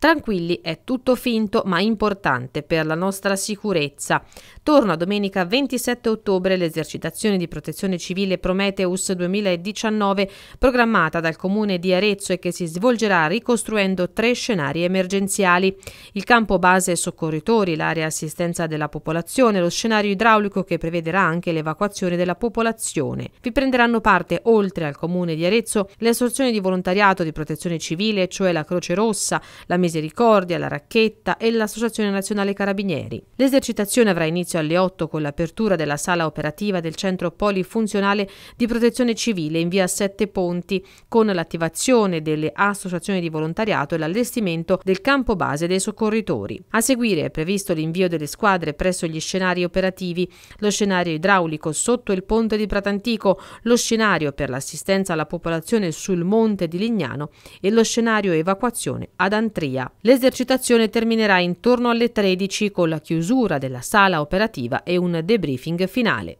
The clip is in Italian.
Tranquilli, è tutto finto ma importante per la nostra sicurezza. Torno a domenica 27 ottobre l'esercitazione di protezione civile Prometheus 2019 programmata dal comune di Arezzo e che si svolgerà ricostruendo tre scenari emergenziali. Il campo base soccorritori, l'area assistenza della popolazione, lo scenario idraulico che prevederà anche l'evacuazione della popolazione. Vi prenderanno parte, oltre al comune di Arezzo, le assorzioni di volontariato di protezione civile, cioè la Croce Rossa, la Misericordia, la Racchetta e l'Associazione Nazionale Carabinieri. L'esercitazione avrà inizio alle 8 con l'apertura della sala operativa del Centro Polifunzionale di Protezione Civile in via Sette Ponti, con l'attivazione delle associazioni di volontariato e l'allestimento del campo base dei soccorritori. A seguire è previsto l'invio delle squadre presso gli scenari operativi, lo scenario idraulico sotto il ponte di Pratantico, lo scenario per l'assistenza alla popolazione sul monte di Lignano e lo scenario evacuazione ad Antria. Italia. L'esercitazione terminerà intorno alle 13 con la chiusura della sala operativa e un debriefing finale.